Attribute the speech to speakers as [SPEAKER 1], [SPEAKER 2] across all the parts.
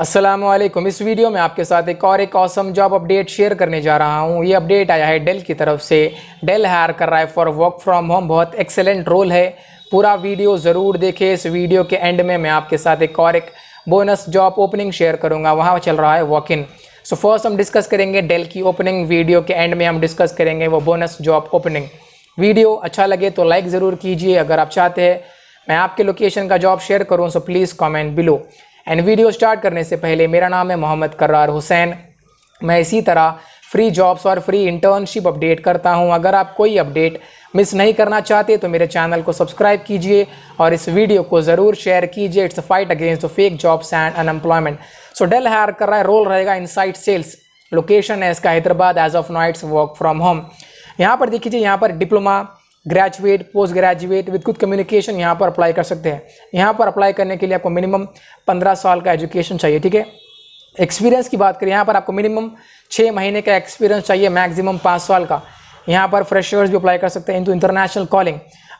[SPEAKER 1] असलम इस वीडियो में आपके साथ एक और एक औसम जॉब अपडेट शेयर करने जा रहा हूँ ये अपडेट आया है डेल की तरफ से डेल हायर कर रहा है फॉर वर्क फ्रॉम होम बहुत एक्सेलेंट रोल है पूरा वीडियो ज़रूर देखें इस वीडियो के एंड में मैं आपके साथ एक और एक बोनस जॉब ओपनिंग शेयर करूँगा वहाँ चल रहा है वॉक इन सो फर्स्ट हम डिस्कस करेंगे डेल की ओपनिंग वीडियो के एंड में हम डिस्कस करेंगे वो बोनस जॉब ओपनिंग वीडियो अच्छा लगे तो लाइक ज़रूर कीजिए अगर आप चाहते हैं मैं आपके लोकेशन का जॉब शेयर करूँ so please comment below and video start करने से पहले मेरा नाम है मोहम्मद कर्रार हुसैन मैं इसी तरह फ्री जॉब्स और फ्री इंटर्नशिप अपडेट करता हूं अगर आप कोई अपडेट मिस नहीं करना चाहते तो मेरे चैनल को सब्सक्राइब कीजिए और इस वीडियो को ज़रूर शेयर कीजिए it's fight against the fake jobs and unemployment so Dell hire कर रहा है रोल रहेगा इनसाइट सेल्स लोकेशन है इसका Hyderabad age of nights work from home यहाँ पर देखीजिए यहाँ पर diploma graduate post graduate with good communication यहाँ पर अप्लाई कर सकते हैं यहाँ पर अप्लाई करने के लिए आपको मिनिमम पंद्रह साल का एजुकेशन चाहिए ठीक है एक्सपीरियंस की बात करें यहाँ पर आपको मिनिमम छः महीने का एक्सपीरियंस चाहिए मैक्सिमम पाँच साल का यहाँ पर फ्रेशर्स भी अप्लाई कर सकते हैं इनटू इंटरनेशनल कॉलिंग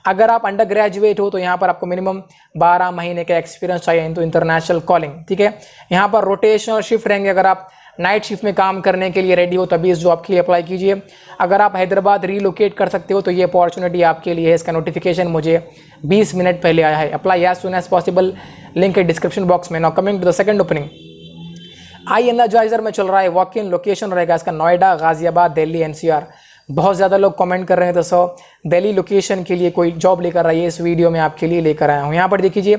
[SPEAKER 1] अगर आप अंडर ग्रेजुएट हो तो यहाँ पर आपको मिनिमम 12 महीने का एक्सपीरियंस चाहिए इनटू इंटरनेशनल कॉलिंग ठीक है यहाँ पर रोटेशन और शिफ्ट रहेंगे अगर आप नाइट शिफ्ट में काम करने के लिए रेडी हो तभी इस जॉब के लिए अप्लाई कीजिए अगर आप हैदराबाद रीलोकेट कर सकते हो तो ये अपॉर्चुनिटी आपके लिए है इसका नोटिफिकेशन मुझे 20 मिनट पहले आया है apply as soon as possible link है डिस्क्रिप्शन बॉक्स में now coming to the second opening iEnergizer में चल रहा है वॉक इन लोकेशन रहेगा इसका नोएडा गाजियाबाद दिल्ली एन बहुत ज़्यादा लोग कमेंट कर रहे हैं तो सो दिल्ली लोकेशन के लिए कोई जॉब लेकर आइए इस वीडियो में आपके लिए लेकर आया हूँ यहाँ पर देखीजिए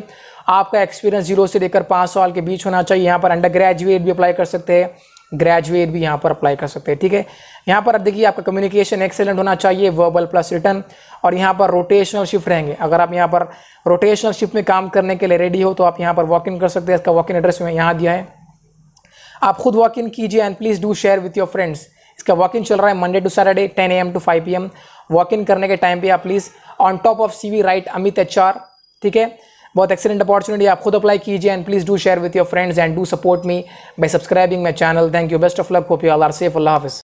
[SPEAKER 1] आपका एक्सपीरियंस जीरो से लेकर पाँच साल के बीच होना चाहिए यहाँ पर अंडर ग्रेजुएट भी अप्लाई कर सकते हैं ग्रेजुएट भी यहाँ पर अप्लाई कर सकते हैं ठीक है यहाँ पर देखिए आपका कम्युनिकेशन एक्सेलेंट होना चाहिए वर्बल प्लस रिटर्न और यहाँ पर रोटेशनल शिफ्ट रहेंगे अगर आप यहाँ पर रोटेशनल शिफ्ट में काम करने के लिए रेडी हो तो आप यहाँ पर वॉक इन कर सकते हैं इसका वॉक इन एड्रेस मैं यहाँ दिया है आप खुद वॉक इन कीजिए and please do share with your friends इसका वॉक इन चल रहा है Monday to Saturday A M to five P M walk in करने के टाइम पर आप please on top of C V write Amit H ठीक है बहुत एक्सीलेंट अपॉर्चुनिटी आप खुद अप्लाई कीजिए and please do share with your friends and do support me by subscribing my channel thank you best of luck hope you all are safe अल्लाह हाफिज़